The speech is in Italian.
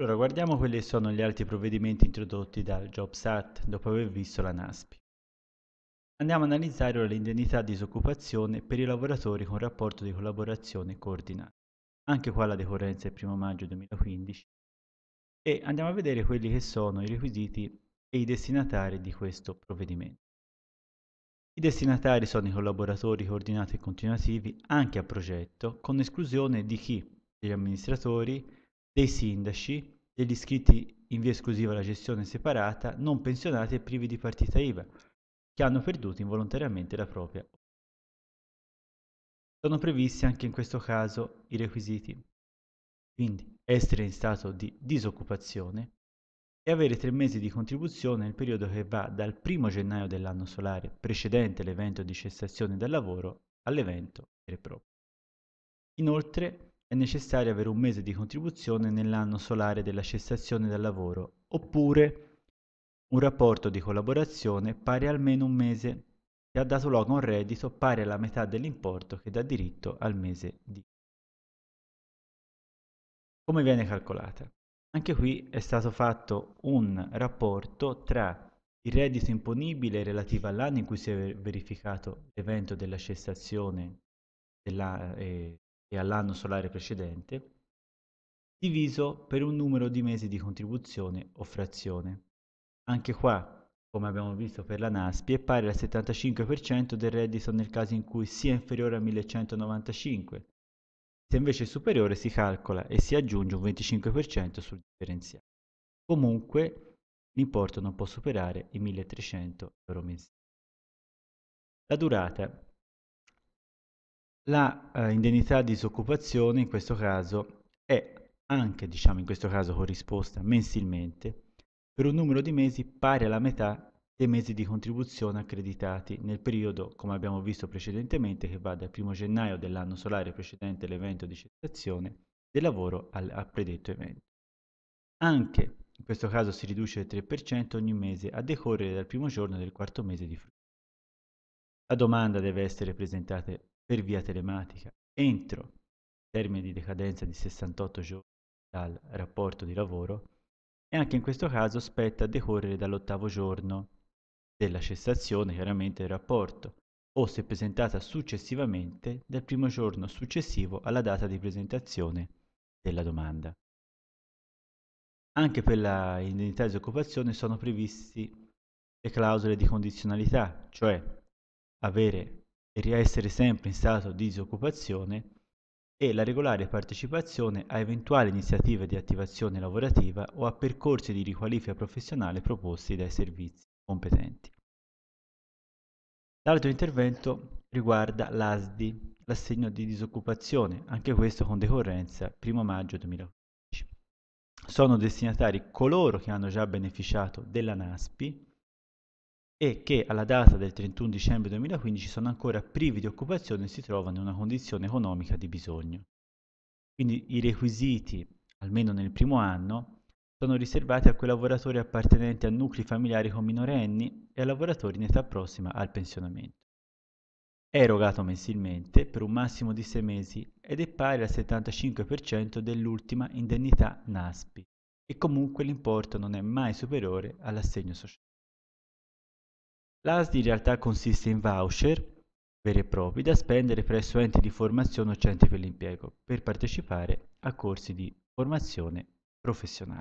Allora, guardiamo quelli che sono gli altri provvedimenti introdotti dal Jobs Act dopo aver visto la NASPI. Andiamo a analizzare l'indennità di disoccupazione per i lavoratori con rapporto di collaborazione coordinato. Anche qua la decorrenza è il 1 maggio 2015. E andiamo a vedere quelli che sono i requisiti e i destinatari di questo provvedimento. I destinatari sono i collaboratori coordinati e continuativi anche a progetto, con esclusione di chi? Gli amministratori, dei sindaci, degli iscritti in via esclusiva alla gestione separata, non pensionati e privi di partita IVA, che hanno perduto involontariamente la propria. Sono previsti anche in questo caso i requisiti, quindi essere in stato di disoccupazione e avere tre mesi di contribuzione nel periodo che va dal 1 gennaio dell'anno solare precedente l'evento di cessazione dal lavoro all'evento vero e proprio. Inoltre è necessario avere un mese di contribuzione nell'anno solare della cessazione dal lavoro, oppure un rapporto di collaborazione pari almeno un mese che ha dato luogo a un reddito pari alla metà dell'importo che dà diritto al mese di. Come viene calcolata? Anche qui è stato fatto un rapporto tra il reddito imponibile relativo all'anno in cui si è verificato l'evento della cessazione della, eh, e all'anno solare precedente, diviso per un numero di mesi di contribuzione o frazione. Anche qua, come abbiamo visto per la NASPI, è pari al 75% del reddito nel caso in cui sia inferiore a 1195. Se invece è superiore si calcola e si aggiunge un 25% sul differenziale. Comunque l'importo non può superare i 1300 euro mensili. La durata la eh, indennità di disoccupazione in questo caso è anche, diciamo in questo caso, corrisposta mensilmente per un numero di mesi pari alla metà dei mesi di contribuzione accreditati nel periodo, come abbiamo visto precedentemente, che va dal 1 gennaio dell'anno solare precedente l'evento di cessazione del lavoro al, al predetto evento. Anche in questo caso si riduce del 3% ogni mese a decorrere dal primo giorno del quarto mese di frutto. La domanda deve essere presentata per via telematica entro il termine di decadenza di 68 giorni dal rapporto di lavoro e anche in questo caso spetta a decorrere dall'ottavo giorno della cessazione chiaramente del rapporto o se presentata successivamente dal primo giorno successivo alla data di presentazione della domanda. Anche per l'indennità di disoccupazione sono previsti le clausole di condizionalità, cioè avere e essere sempre in stato di disoccupazione e la regolare partecipazione a eventuali iniziative di attivazione lavorativa o a percorsi di riqualifica professionale proposti dai servizi competenti. L'altro intervento riguarda l'ASDI, l'assegno di disoccupazione, anche questo con decorrenza 1 maggio 2015. Sono destinatari coloro che hanno già beneficiato della NASPI e che alla data del 31 dicembre 2015 sono ancora privi di occupazione e si trovano in una condizione economica di bisogno. Quindi i requisiti, almeno nel primo anno, sono riservati a quei lavoratori appartenenti a nuclei familiari con minorenni e a lavoratori in età prossima al pensionamento. È erogato mensilmente per un massimo di 6 mesi ed è pari al 75% dell'ultima indennità NASPI e comunque l'importo non è mai superiore all'assegno sociale. L'ASD in realtà consiste in voucher veri e propri da spendere presso enti di formazione o centri per l'impiego per partecipare a corsi di formazione professionale.